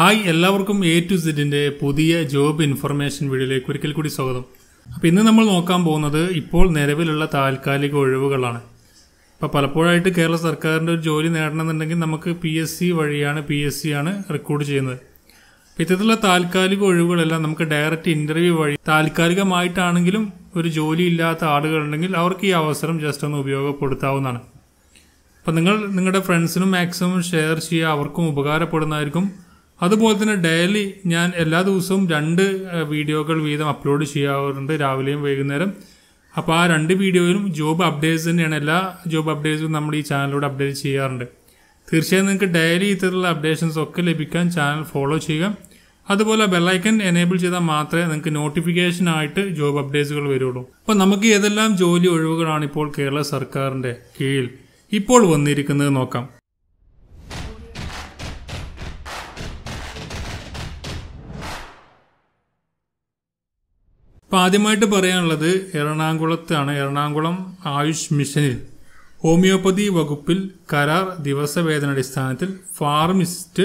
hi എല്ലാവർക്കും A to സെറ്റിൻ്റെ പുതിയ ജോബ് ഇൻഫർമേഷൻ വീഡിയോയിലേക്ക് ഒരിക്കൽ കൂടി സ്വാഗതം അപ്പോൾ ഇന്ന് നമ്മൾ നോക്കാൻ പോകുന്നത് ഇപ്പോൾ നിലവിലുള്ള താൽക്കാലിക ഒഴിവുകളാണ് ഇപ്പോൾ പലപ്പോഴായിട്ട് കേരള സർക്കാരിൻ്റെ ഒരു ജോലി നേടണമെന്നുണ്ടെങ്കിൽ നമുക്ക് പി എസ് സി വഴിയാണ് പി എസ് സി ആണ് റെക്കോർഡ് ചെയ്യുന്നത് അപ്പോൾ ഇത്തരത്തിലുള്ള താൽക്കാലിക ഒഴിവുകളെല്ലാം നമുക്ക് ഡയറക്റ്റ് ഇൻ്റർവ്യൂ വഴി താൽക്കാലികമായിട്ടാണെങ്കിലും ഒരു ജോലി ഇല്ലാത്ത ആളുകളുണ്ടെങ്കിൽ അവർക്ക് ഈ അവസരം ജസ്റ്റ് ഒന്ന് ഉപയോഗപ്പെടുത്താവുന്നതാണ് അപ്പോൾ നിങ്ങൾ നിങ്ങളുടെ ഫ്രണ്ട്സിനും മാക്സിമം ഷെയർ ചെയ്യുക അവർക്കും ഉപകാരപ്പെടുന്നതായിരിക്കും അതുപോലെ തന്നെ ഡെയിലി ഞാൻ എല്ലാ ദിവസവും രണ്ട് വീഡിയോകൾ വീതം അപ്ലോഡ് ചെയ്യാറുണ്ട് രാവിലെയും വൈകുന്നേരം അപ്പോൾ ആ രണ്ട് വീഡിയോയിലും ജോബ് അപ്ഡേറ്റ്സ് തന്നെയാണ് എല്ലാ ജോബ് അപ്ഡേറ്റ്സും നമ്മൾ ഈ ചാനലിലൂടെ അപ്ഡേറ്റ് ചെയ്യാറുണ്ട് തീർച്ചയായും നിങ്ങൾക്ക് ഡെയിലി ഇത്തരത്തിലുള്ള അപ്ഡേഷൻസ് ഒക്കെ ലഭിക്കാൻ ചാനൽ ഫോളോ ചെയ്യുക അതുപോലെ ബെല്ലൈക്കൻ എനേബിൾ ചെയ്താൽ മാത്രമേ നിങ്ങൾക്ക് നോട്ടിഫിക്കേഷൻ ആയിട്ട് ജോബ് അപ്ഡേറ്റ്സുകൾ വരുള്ളൂ അപ്പോൾ നമുക്ക് ഏതെല്ലാം ജോലി ഒഴിവുകളാണ് ഇപ്പോൾ കേരള സർക്കാരിൻ്റെ കീഴിൽ ഇപ്പോൾ വന്നിരിക്കുന്നത് നോക്കാം ഇപ്പം ആദ്യമായിട്ട് പറയാനുള്ളത് എറണാകുളത്താണ് എറണാകുളം ആയുഷ് മിഷനിൽ ഹോമിയോപ്പതി വകുപ്പിൽ കരാർ അടിസ്ഥാനത്തിൽ pharmacist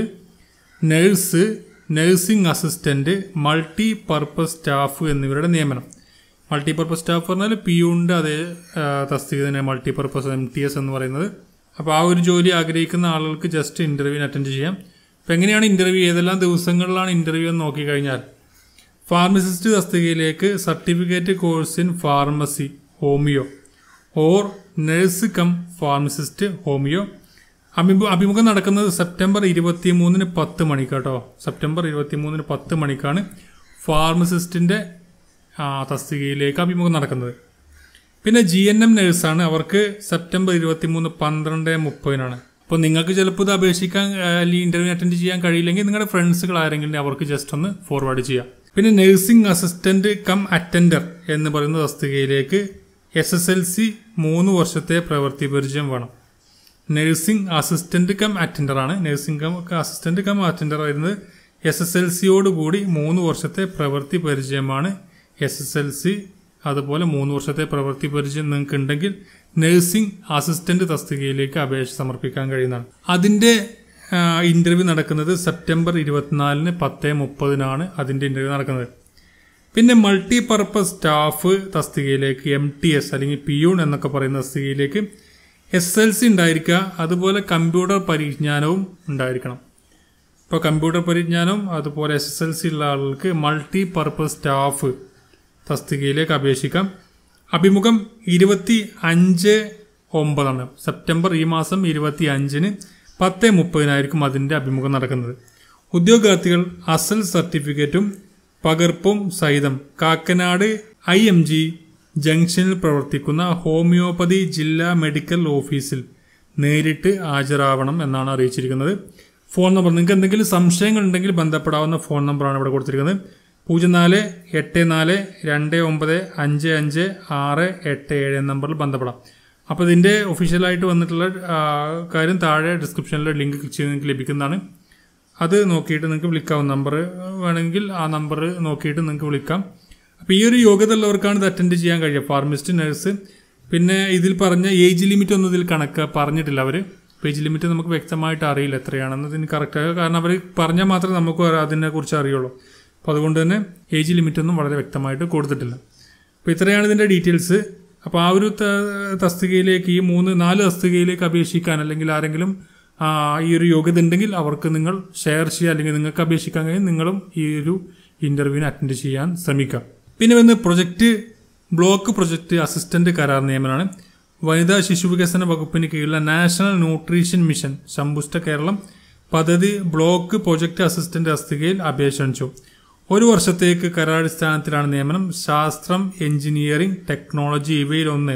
nurse nursing assistant multi purpose staff എന്നിവരുടെ നിയമനം മൾട്ടി പർപ്പസ് സ്റ്റാഫ് പറഞ്ഞാൽ പി യുണ്ട് അതേ തസ്തിക തന്നെ multi purpose M T S എന്ന് പറയുന്നത് അപ്പോൾ ആ ഒരു ജോലി ആഗ്രഹിക്കുന്ന ആളുകൾക്ക് ജസ്റ്റ് ഇൻ്റർവ്യൂവിന് അറ്റൻഡ് ചെയ്യാം അപ്പോൾ എങ്ങനെയാണ് ഇൻ്റർവ്യൂ ഏതെല്ലാം ദിവസങ്ങളിലാണ് ഇൻ്റർവ്യൂ എന്ന് നോക്കിക്കഴിഞ്ഞാൽ ഫാർമസിസ്റ്റ് തസ്തികയിലേക്ക് certificate course in pharmacy homeo or nurse cum pharmacist homeo അഭിമുഖം നടക്കുന്നത് സെപ്റ്റംബർ ഇരുപത്തി മൂന്നിന് പത്ത് മണിക്ക് കേട്ടോ സെപ്റ്റംബർ ഇരുപത്തി മൂന്നിന് പത്ത് മണിക്കാണ് ഫാർമസിസ്റ്റിൻ്റെ തസ്തികയിലേക്ക് അഭിമുഖം നടക്കുന്നത് പിന്നെ ജി എൻ എം നഴ്സാണ് അവർക്ക് സെപ്റ്റംബർ ഇരുപത്തി മൂന്ന് പന്ത്രണ്ട് മുപ്പതിനാണ് അപ്പോൾ നിങ്ങൾക്ക് ചിലപ്പോൾ ഇത് അപേക്ഷിക്കാൻ അല്ലെങ്കിൽ ഇൻ്റർവ്യൂ അറ്റൻഡ് ചെയ്യാൻ കഴിയില്ലെങ്കിൽ നിങ്ങളുടെ ഫ്രണ്ട്സുകൾ ആരെങ്കിലും അവർക്ക് ജസ്റ്റ് ഒന്ന് ഫോർവേഡ് ചെയ്യാം പിന്നെ നഴ്സിംഗ് അസിസ്റ്റന്റ് കം അറ്റൻഡർ എന്ന് പറയുന്ന തസ്തികയിലേക്ക് എസ് എസ് എൽ സി മൂന്ന് വർഷത്തെ പ്രവൃത്തി പരിചയം വേണം നഴ്സിംഗ് അസിസ്റ്റന്റ് കം അറ്റൻഡർ ആണ് nursing cum assistant cum attender ആയിരുന്നത് എസ് എസ് എൽ സിയോടുകൂടി മൂന്ന് വർഷത്തെ പ്രവൃത്തി പരിചയമാണ് എസ് എസ് എൽ സി അതുപോലെ മൂന്ന് വർഷത്തെ പ്രവൃത്തി പരിചയം നിങ്ങൾക്ക് ഉണ്ടെങ്കിൽ നഴ്സിംഗ് അസിസ്റ്റന്റ് തസ്തികയിലേക്ക് അപേക്ഷ സമർപ്പിക്കാൻ കഴിയുന്നതാണ് അതിൻ്റെ ഇൻ്റർവ്യൂ നടക്കുന്നത് സെപ്റ്റംബർ ഇരുപത്തിനാലിന് പത്ത് മുപ്പതിനാണ് അതിൻ്റെ ഇൻ്റർവ്യൂ നടക്കുന്നത് പിന്നെ മൾട്ടി പർപ്പസ് സ്റ്റാഫ് തസ്തികയിലേക്ക് എം ടി എസ് അല്ലെങ്കിൽ പിയൂൺ എന്നൊക്കെ പറയുന്ന തസ്തികയിലേക്ക് എസ് എൽ സി ഉണ്ടായിരിക്കുക അതുപോലെ കമ്പ്യൂട്ടർ പരിജ്ഞാനവും ഉണ്ടായിരിക്കണം ഇപ്പോൾ കമ്പ്യൂട്ടർ പരിജ്ഞാനം അതുപോലെ എസ് എസ് എൽ സി ഉള്ള ആളുകൾക്ക് മൾട്ടി പർപ്പസ് സ്റ്റാഫ് തസ്തികയിലേക്ക് അപേക്ഷിക്കാം അഭിമുഖം ഇരുപത്തി അഞ്ച് ഒമ്പതാണ് സെപ്റ്റംബർ ഈ മാസം ഇരുപത്തി അഞ്ചിന് പത്ത് മുപ്പതിനായിരിക്കും അതിൻ്റെ അഭിമുഖം നടക്കുന്നത് ഉദ്യോഗാർത്ഥികൾ അസൽ സർട്ടിഫിക്കറ്റും പകർപ്പും സഹിതം കാക്കനാട് ഐ എം ജി ജംഗ്ഷനിൽ പ്രവർത്തിക്കുന്ന ഹോമിയോപ്പതി ജില്ലാ മെഡിക്കൽ ഓഫീസിൽ നേരിട്ട് ഹാജരാവണം എന്നാണ് അറിയിച്ചിരിക്കുന്നത് ഫോൺ നമ്പർ നിങ്ങൾക്ക് എന്തെങ്കിലും സംശയങ്ങൾ ഉണ്ടെങ്കിൽ ബന്ധപ്പെടാവുന്ന ഫോൺ നമ്പറാണ് ഇവിടെ കൊടുത്തിരിക്കുന്നത് പൂജ്യം നാല് എട്ട് നാല് രണ്ട് ഒമ്പത് അഞ്ച് അഞ്ച് ആറ് എട്ട് ഏഴ് നമ്പറിൽ ബന്ധപ്പെടാം അപ്പോൾ ഇതിൻ്റെ ഒഫീഷ്യലായിട്ട് വന്നിട്ടുള്ള കാര്യം താഴെ ഡിസ്ക്രിപ്ഷനിലെ ലിങ്ക് ക്ലിക്ക് ചെയ്ത് നിങ്ങൾക്ക് ലഭിക്കുന്നതാണ് അത് നോക്കിയിട്ട് നിങ്ങൾക്ക് വിളിക്കാവുന്ന നമ്പർ വേണമെങ്കിൽ ആ നമ്പർ നോക്കിയിട്ട് നിങ്ങൾക്ക് വിളിക്കാം അപ്പോൾ ഈ ഒരു യോഗ്യത ഉള്ളവർക്കാണ് ഇത് അറ്റൻഡ് ചെയ്യാൻ കഴിയുക ഫാർമിസ്റ്റ് നഴ്സ് പിന്നെ ഇതിൽ പറഞ്ഞ ഏജ് ലിമിറ്റ് ഒന്നും ഇതിൽ കണക്ക് പറഞ്ഞിട്ടില്ല അവർ ഏജ് ലിമിറ്റ് നമുക്ക് വ്യക്തമായിട്ട് അറിയില്ല എത്രയാണെന്ന് ഇതിന് കറക്റ്റായ കാരണം അവർ പറഞ്ഞാൽ മാത്രമേ നമുക്ക് അതിനെക്കുറിച്ച് അറിയുള്ളൂ അപ്പോൾ അതുകൊണ്ട് തന്നെ ഏജ് ലിമിറ്റൊന്നും വളരെ വ്യക്തമായിട്ട് കൊടുത്തിട്ടില്ല അപ്പോൾ ഇത്രയാണ് ഇതിൻ്റെ ഡീറ്റെയിൽസ് അപ്പോൾ ആ ഒരു തസ്തികയിലേക്ക് ഈ മൂന്ന് നാല് തസ്തികയിലേക്ക് അപേക്ഷിക്കാൻ അല്ലെങ്കിൽ ആരെങ്കിലും ഈ ഒരു യോഗ്യത ഉണ്ടെങ്കിൽ അവർക്ക് നിങ്ങൾ ഷെയർ ചെയ്യുക അല്ലെങ്കിൽ നിങ്ങൾക്ക് അപേക്ഷിക്കാൻ കഴിയും നിങ്ങളും ഈ ഒരു ഇൻ്റർവ്യൂവിന് അറ്റൻഡ് ചെയ്യാൻ ശ്രമിക്കാം പിന്നെ വന്ന് പ്രൊജക്റ്റ് ബ്ലോക്ക് പ്രൊജക്റ്റ് അസിസ്റ്റന്റ് കരാർ നിയമനമാണ് വനിതാ ശിശു വികസന വകുപ്പിന് കീഴിലുള്ള national nutrition mission Sampushta Keralam പദ്ധതി ബ്ലോക്ക് പ്രൊജക്റ്റ് അസിസ്റ്റന്റ് തസ്തികയിൽ അപേക്ഷ അണിച്ചു ഒരു വർഷത്തേക്ക് കരാടിസ്ഥാനത്തിലാണ് നിയമനം ശാസ്ത്രം എഞ്ചിനീയറിംഗ് ടെക്നോളജി ഇവയിലൊന്ന്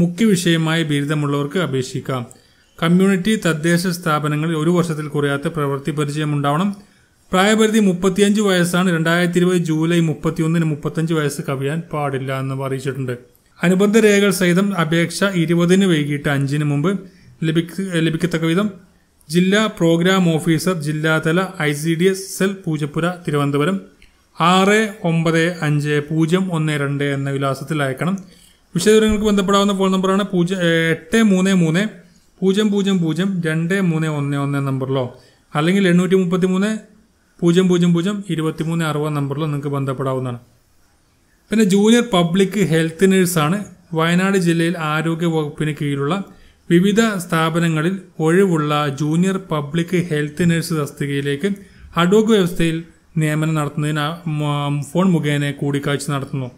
മുഖ്യ വിഷയമായി ബിരുദമുള്ളവർക്ക് അപേക്ഷിക്കാം കമ്മ്യൂണിറ്റി തദ്ദേശ സ്ഥാപനങ്ങളിൽ ഒരു വർഷത്തിൽ കുറയാത്ത പ്രവൃത്തി പരിചയമുണ്ടാവണം പ്രായപരിധി മുപ്പത്തിയഞ്ച് വയസ്സാണ് രണ്ടായിരത്തി ഇരുപത് ജൂലൈ മുപ്പത്തിയൊന്നിന് മുപ്പത്തഞ്ച് വയസ്സ് കവിയാൻ പാടില്ല എന്ന് അറിയിച്ചിട്ടുണ്ട് അനുബന്ധ രേഖകൾ സഹിതം അപേക്ഷ ഇരുപതിന് വൈകിട്ട് അഞ്ചിന് മുമ്പ് ലഭിക്ക ലഭിക്കത്തക്ക വിധം ജില്ലാ പ്രോഗ്രാം ഓഫീസർ ജില്ലാതല I C D S cell Poojappura Thiruvananthapuram ആറ് ഒമ്പത് അഞ്ച് പൂജ്യം ഒന്ന് രണ്ട് എന്ന വിലാസത്തിൽ അയക്കണം വിശദവിവരങ്ങൾക്ക് ബന്ധപ്പെടാവുന്ന ഫോൺ നമ്പറാണ് പൂജ്യം എട്ട് മൂന്ന് മൂന്ന് പൂജ്യം പൂജ്യം പൂജ്യം രണ്ട് മൂന്ന് ഒന്ന് ഒന്ന് നമ്പറിലോ അല്ലെങ്കിൽ എണ്ണൂറ്റി മുപ്പത്തി മൂന്ന് പൂജ്യം പൂജ്യം പൂജ്യം ഇരുപത്തി മൂന്ന് അറുപത് നമ്പറിലോ നിങ്ങൾക്ക് ബന്ധപ്പെടാവുന്നതാണ് പിന്നെ ജൂനിയർ പബ്ലിക് ഹെൽത്ത് നേഴ്സാണ് വയനാട് ജില്ലയിൽ ആരോഗ്യ വകുപ്പിന് കീഴിലുള്ള വിവിധ സ്ഥാപനങ്ങളിൽ ഒഴിവുള്ള ജൂനിയർ പബ്ലിക് ഹെൽത്ത് നഴ്സ് തസ്തികയിലേക്ക് അഡോഗ് വ്യവസ്ഥയിൽ നിയമനം നടത്തുന്നതിന് ഫോൺ മുഖേന കൂടിക്കാഴ്ച നടത്തുന്നു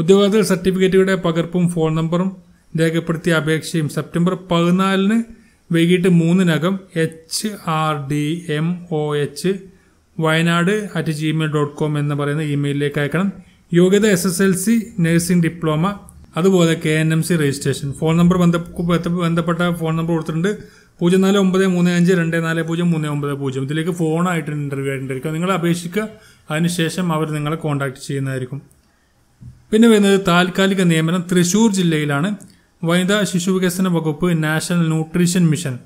ഉദ്യോഗാർത്ഥികൾ സർട്ടിഫിക്കറ്റുകളുടെ പകർപ്പും ഫോൺ നമ്പറും രേഖപ്പെടുത്തിയ അപേക്ഷയും സെപ്റ്റംബർ പതിനാലിന് വൈകിട്ട് മൂന്നിനകം H R D M O H Wayanad at Gmail dot com എന്ന് പറയുന്ന ഇമെയിലിലേക്ക് അയക്കണം യോഗ്യത S S L C nursing diploma അതുപോലെ K N M C registration phone number ബന്ധപ്പെട്ട ഫോൺ നമ്പർ കൊടുത്തിട്ടുണ്ട് പൂജ്യം നാല് ഒമ്പത് മൂന്ന് അഞ്ച് രണ്ട് നാല് പൂജ്യം മൂന്ന് ഒമ്പത് പൂജ്യം ഇതിലേക്ക് ഫോണായിട്ട് ഇൻ്റർവ്യൂ ആയിട്ടുണ്ടായിരിക്കും നിങ്ങൾ അപേക്ഷിക്കുക അതിനുശേഷം അവർ നിങ്ങളെ കോൺടാക്ട് ചെയ്യുന്നതായിരിക്കും പിന്നെ വരുന്നത് താൽക്കാലിക നിയമനം തൃശ്ശൂർ ജില്ലയിലാണ് വനിതാ ശിശു വികസന വകുപ്പ് നാഷണൽ ന്യൂട്രീഷൻ മിഷൻ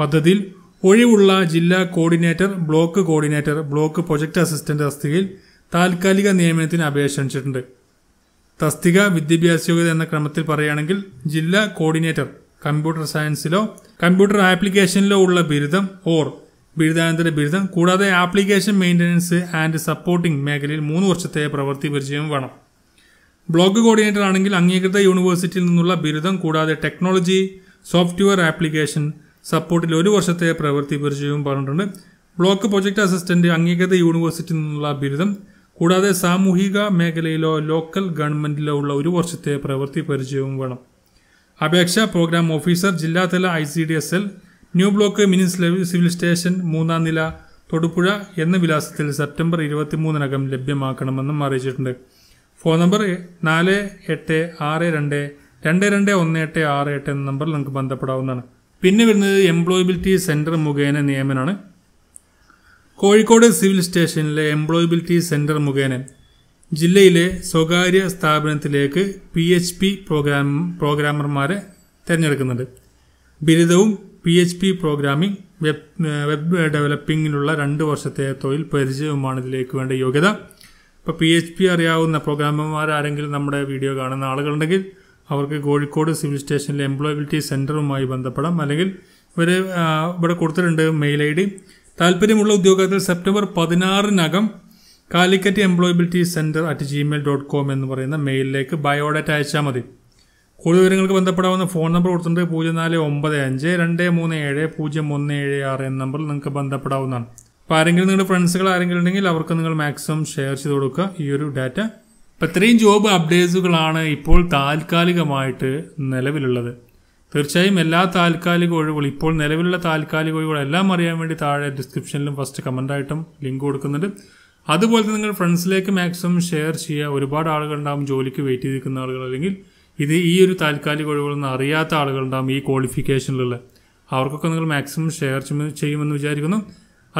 പദ്ധതിയിൽ ഒഴിവുള്ള ജില്ലാ coordinator block coordinator block project assistant തസ്തികയിൽ താൽക്കാലിക നിയമനത്തിന് അപേക്ഷ അണിച്ചിട്ടുണ്ട് തസ്തിക വിദ്യാഭ്യാസ യോഗ്യത എന്ന ക്രമത്തിൽ പറയുകയാണെങ്കിൽ ജില്ലാ കോർഡിനേറ്റർ കമ്പ്യൂട്ടർ സയൻസിലോ കമ്പ്യൂട്ടർ ആപ്ലിക്കേഷനിലോ ഉള്ള ബിരുദം ഓർ ബിരുദാനന്തര ബിരുദം കൂടാതെ ആപ്ലിക്കേഷൻ മെയിൻ്റനൻസ് ആൻഡ് സപ്പോർട്ടിംഗ് മേഖലയിൽ മൂന്ന് വർഷത്തെ പ്രവൃത്തി പരിചയം വേണം ബ്ലോക്ക് കോർഡിനേറ്റർ ആണെങ്കിൽ അംഗീകൃത യൂണിവേഴ്സിറ്റിയിൽ നിന്നുള്ള ബിരുദം കൂടാതെ ടെക്നോളജി സോഫ്റ്റ്വെയർ ആപ്ലിക്കേഷൻ സപ്പോർട്ടിൽ ഒരു വർഷത്തെ പ്രവൃത്തി പരിചയവും പറഞ്ഞിട്ടുണ്ട് ബ്ലോക്ക് പ്രൊജക്ട് അസിസ്റ്റന്റ് അംഗീകൃത യൂണിവേഴ്സിറ്റിയിൽ നിന്നുള്ള ബിരുദം കൂടാതെ സാമൂഹിക മേഖലയിലോ ലോക്കൽ ഗവൺമെൻറ്റിലോ ഉള്ള ഒരു വർഷത്തെ പ്രവൃത്തി പരിചയവും വേണം അപേക്ഷ പ്രോഗ്രാം ഓഫീസർ ജില്ലാതല I C D S L new block mini civil station മൂന്നാം നില തൊടുപുഴ എന്ന വിലാസത്തിൽ സെപ്റ്റംബർ ഇരുപത്തിമൂന്നിനകം ലഭ്യമാക്കണമെന്നും അറിയിച്ചിട്ടുണ്ട് ഫോൺ നമ്പർ നാല് എട്ട് ആറ് രണ്ട് രണ്ട് രണ്ട് ഒന്ന് എട്ട് ആറ് എട്ട് എന്ന നമ്പറിൽ നിങ്ങൾക്ക് ബന്ധപ്പെടാവുന്നതാണ് പിന്നെ വരുന്നത് എംപ്ലോയബിലിറ്റി സെൻറ്റർ മുഖേന നിയമനമാണ് കോഴിക്കോട് സിവിൽ സ്റ്റേഷനിലെ എംപ്ലോയബിലിറ്റി സെന്റർ മുഖേന ജില്ലയിലെ സ്വകാര്യ സ്ഥാപനത്തിലേക്ക് പി എച്ച് പി പ്രോഗ്രാം പ്രോഗ്രാമർമാരെ തിരഞ്ഞെടുക്കുന്നുണ്ട് ബിരുദവും പി എച്ച് പി പ്രോഗ്രാമിംഗ് വെബ് വെബ് ഡെവലപ്പിങ്ങിനുള്ള രണ്ട് വർഷത്തെ തൊഴിൽ പരിചയവുമാണ് ഇതിലേക്ക് വേണ്ട യോഗ്യത ഇപ്പോൾ പി എച്ച് പി അറിയാവുന്ന പ്രോഗ്രാമർമാരാരെങ്കിലും നമ്മുടെ വീഡിയോ കാണുന്ന ആളുകളുണ്ടെങ്കിൽ അവർക്ക് കോഴിക്കോട് സിവിൽ സ്റ്റേഷനിലെ എംപ്ലോയബിലിറ്റി സെൻറ്ററുമായി ബന്ധപ്പെടാം അല്ലെങ്കിൽ ഇവർ ഇവിടെ കൊടുത്തിട്ടുണ്ട് മെയിൽ ഐ ഡി താല്പര്യമുള്ള ഉദ്യോഗാർത്ഥികൾ സെപ്റ്റംബർ പതിനാറിനകം Calicut employability centre at Gmail dot com എന്ന് പറയുന്ന മെയിലിലേക്ക് ബയോഡാറ്റ അയച്ചാൽ മതി കൂടുതൽ വിവരങ്ങൾക്ക് ബന്ധപ്പെടാവുന്ന ഫോൺ നമ്പർ കൊടുത്തിട്ടുണ്ട് പൂജ്യം നാല് ഒമ്പത് അഞ്ച് രണ്ട് മൂന്ന് ഏഴ് പൂജ്യം ഒന്ന് ഏഴ് ആറ് എന്ന നമ്പറിൽ നിങ്ങൾക്ക് ബന്ധപ്പെടാവുന്നതാണ് അപ്പോൾ ആരെങ്കിലും നിങ്ങളുടെ ഫ്രണ്ട്സുകൾ ആരെങ്കിലും ഉണ്ടെങ്കിൽ അവർക്ക് നിങ്ങൾ മാക്സിമം ഷെയർ ചെയ്ത് കൊടുക്കുക ഈ ഒരു ഡാറ്റ അപ്പോൾ ഇത്രയും ജോബ് അപ്ഡേറ്റ്സുകളാണ് ഇപ്പോൾ താൽക്കാലികമായിട്ട് നിലവിലുള്ളത് തീർച്ചയായും എല്ലാ താൽക്കാലിക ഒഴിവുകൾ ഇപ്പോൾ നിലവിലുള്ള താൽക്കാലിക ഒഴിവുകളെല്ലാം അറിയാൻ വേണ്ടി താഴെ ഡിസ്ക്രിപ്ഷനിലും ഫസ്റ്റ് കമൻ്റായിട്ടും ലിങ്ക് കൊടുക്കുന്നുണ്ട് അതുപോലെ തന്നെ നിങ്ങൾ ഫ്രണ്ട്സിലേക്ക് മാക്സിമം ഷെയർ ചെയ്യുക ഒരുപാട് ആളുകളുണ്ടാകും ജോലിക്ക് വെയിറ്റ് ചെയ്തിരിക്കുന്ന ആളുകൾ അല്ലെങ്കിൽ ഇത് ഈ ഒരു താൽക്കാലിക ഒഴിവുകളൊന്നും അറിയാത്ത ആളുകളുണ്ടാകും ഈ ക്വാളിഫിക്കേഷനിലുള്ള അവർക്കൊക്കെ നിങ്ങൾ മാക്സിമം ഷെയർ ചെയ്യുമെന്ന് വിചാരിക്കുന്നു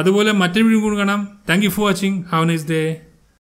അതുപോലെ മറ്റൊരു വീഡിയോ കൂടി കാണാം thank you for watching have nice day